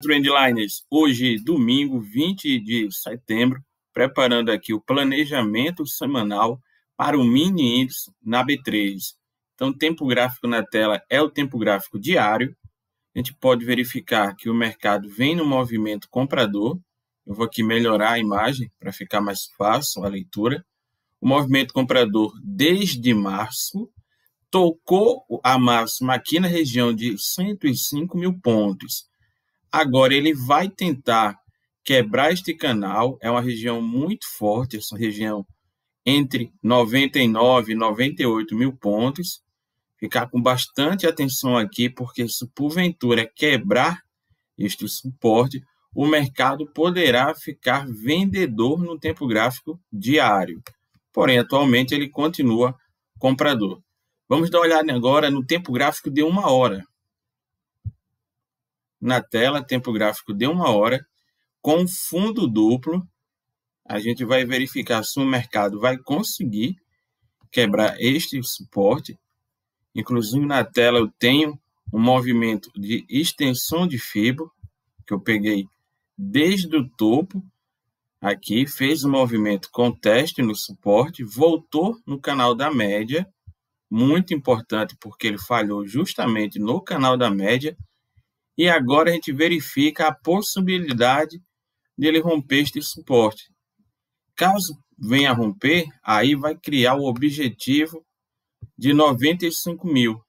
Trendliners, hoje, domingo, 20 de setembro, preparando aqui o planejamento semanal para o mini índice na B3. Então, tempo gráfico na tela é o tempo gráfico diário. A gente pode verificar que o mercado vem no movimento comprador. Eu vou aqui melhorar a imagem para ficar mais fácil a leitura. O movimento comprador desde março tocou a máxima aqui na região de 105 mil pontos Agora, ele vai tentar quebrar este canal, é uma região muito forte, essa região entre 99 e 98 mil pontos. Ficar com bastante atenção aqui, porque se porventura quebrar este suporte, o mercado poderá ficar vendedor no tempo gráfico diário. Porém, atualmente ele continua comprador. Vamos dar uma olhada agora no tempo gráfico de uma hora na tela, tempo gráfico de uma hora, com fundo duplo. A gente vai verificar se o mercado vai conseguir quebrar este suporte. Inclusive na tela eu tenho um movimento de extensão de fibra que eu peguei desde o topo aqui, fez o um movimento com teste no suporte, voltou no canal da média, muito importante porque ele falhou justamente no canal da média e agora a gente verifica a possibilidade dele romper este suporte. Caso venha a romper, aí vai criar o objetivo de 95 mil.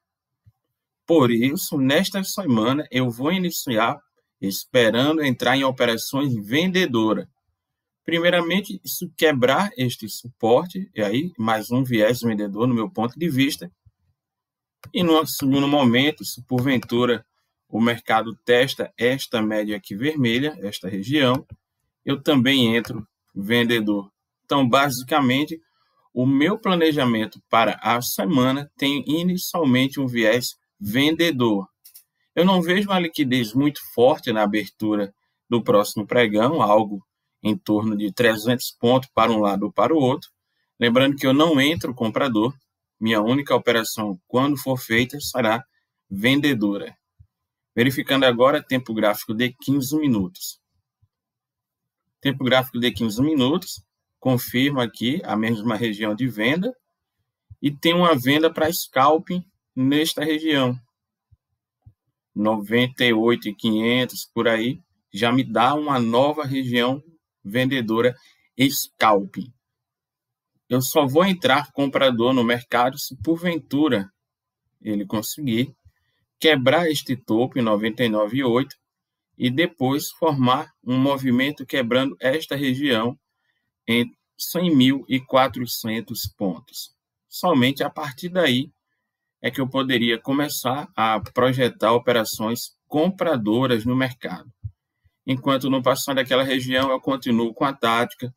Por isso, nesta semana, eu vou iniciar esperando entrar em operações vendedora. Primeiramente, se quebrar este suporte, e aí mais um viés vendedor no meu ponto de vista. E no segundo momento, se porventura o mercado testa esta média aqui vermelha, esta região. Eu também entro vendedor. Então, basicamente, o meu planejamento para a semana tem inicialmente um viés vendedor. Eu não vejo uma liquidez muito forte na abertura do próximo pregão, algo em torno de 300 pontos para um lado ou para o outro. Lembrando que eu não entro comprador, minha única operação, quando for feita, será vendedora. Verificando agora tempo gráfico de 15 minutos. Tempo gráfico de 15 minutos, confirma aqui a mesma região de venda e tem uma venda para scalping nesta região. 98,500 por aí já me dá uma nova região vendedora scalping. Eu só vou entrar comprador no mercado se porventura ele conseguir quebrar este topo em 99,8 e depois formar um movimento quebrando esta região em 100.400 pontos. Somente a partir daí é que eu poderia começar a projetar operações compradoras no mercado. Enquanto não passar daquela região, eu continuo com a tática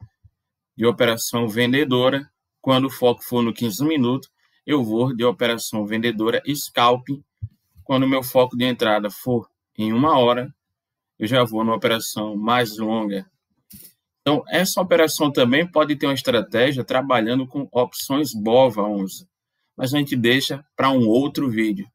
de operação vendedora. Quando o foco for no 15 minutos, eu vou de operação vendedora scalping quando o meu foco de entrada for em uma hora, eu já vou numa operação mais longa. Então, essa operação também pode ter uma estratégia trabalhando com opções BOVA11, mas a gente deixa para um outro vídeo.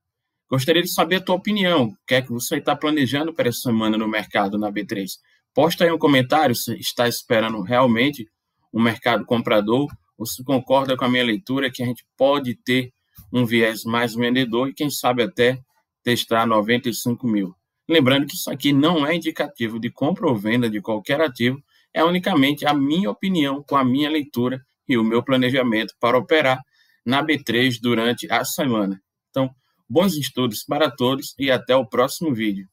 Gostaria de saber a tua opinião. O que é que você está planejando para essa semana no mercado na B3? Posta aí um comentário se está esperando realmente um mercado comprador ou se concorda com a minha leitura que a gente pode ter um viés mais vendedor e quem sabe até testar 95 mil. Lembrando que isso aqui não é indicativo de compra ou venda de qualquer ativo, é unicamente a minha opinião com a minha leitura e o meu planejamento para operar na B3 durante a semana. Então, bons estudos para todos e até o próximo vídeo.